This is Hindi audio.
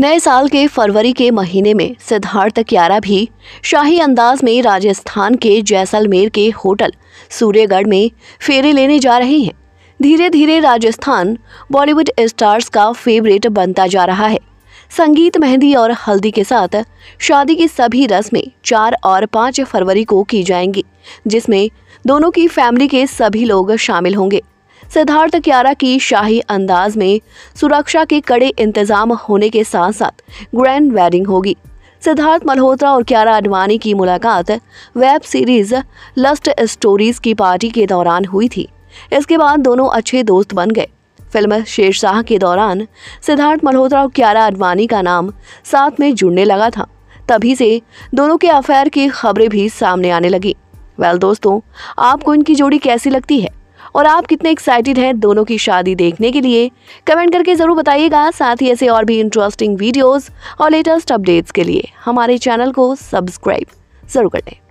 नए साल के फरवरी के महीने में सिद्धार्थ क्यारा भी शाही अंदाज में राजस्थान के जैसलमेर के होटल सूर्यगढ़ में फेरे लेने जा रहे हैं धीरे धीरे राजस्थान बॉलीवुड स्टार्स का फेवरेट बनता जा रहा है संगीत मेहंदी और हल्दी के साथ शादी की सभी रस्में चार और पाँच फरवरी को की जाएंगी जिसमें दोनों की फैमिली के सभी लोग शामिल होंगे सिद्धार्थ क्यारा की शाही अंदाज में सुरक्षा के कड़े इंतजाम होने के साथ साथ ग्रैंड वेडिंग होगी सिद्धार्थ मल्होत्रा और क्यारा अडवाणी की मुलाकात वेब सीरीज लस्ट स्टोरीज की पार्टी के दौरान हुई थी इसके बाद दोनों अच्छे दोस्त बन गए फिल्म शेरशाह के दौरान सिद्धार्थ मल्होत्रा और क्यारा अडवाणी का नाम साथ में जुड़ने लगा था तभी से दोनों के अफेयर की खबरें भी सामने आने लगी वेल दोस्तों आपको इनकी जोड़ी कैसी लगती है और आप कितने एक्साइटेड हैं दोनों की शादी देखने के लिए कमेंट करके ज़रूर बताइएगा साथ ही ऐसे और भी इंटरेस्टिंग वीडियोज़ और लेटेस्ट अपडेट्स के लिए हमारे चैनल को सब्सक्राइब ज़रूर कर लें